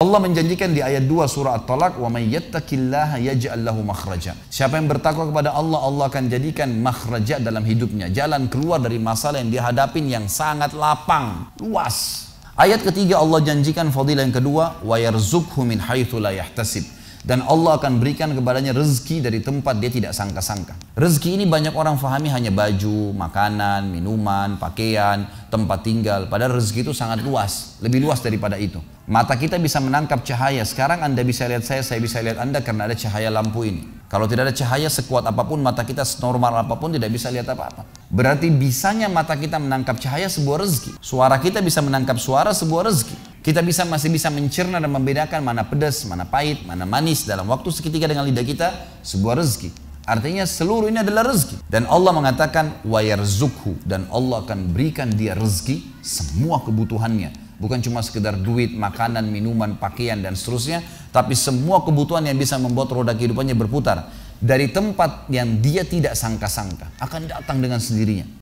Allah menjanjikan di ayat 2 surah At-Talaq, "Wa may yattaqillaha yaj'al lahu makhraja." Siapa yang bertakwa kepada Allah, Allah akan jadikan makhraja dalam hidupnya, jalan keluar dari masalah yang dihadapin yang sangat lapang, luas. Ayat ketiga Allah janjikan fadilah yang kedua, "Wa yarzuqhu min haitsu la yahtasib." Dan Allah akan berikan kepadanya rezeki dari tempat dia tidak sangka-sangka. Rezeki ini banyak orang fahami hanya baju, makanan, minuman, pakaian, tempat tinggal. Padahal rezeki itu sangat luas, lebih luas daripada itu. Mata kita bisa menangkap cahaya. Sekarang Anda bisa lihat saya, saya bisa lihat Anda karena ada cahaya lampu ini. Kalau tidak ada cahaya sekuat apapun, mata kita senormal apapun tidak bisa lihat apa-apa. Berarti bisanya mata kita menangkap cahaya sebuah rezeki. Suara kita bisa menangkap suara sebuah rezeki. Kita bisa masih bisa mencerna dan membedakan mana pedas, mana pahit, mana manis dalam waktu seketika dengan lidah kita sebuah rezeki. Artinya seluruh ini adalah rezeki. Dan Allah mengatakan wayarzuqhu dan Allah akan berikan dia rezeki semua kebutuhannya bukan cuma sekedar duit, makanan, minuman, pakaian dan seterusnya, tapi semua kebutuhan yang bisa membuat roda kehidupannya berputar dari tempat yang dia tidak sangka-sangka akan datang dengan sendirinya.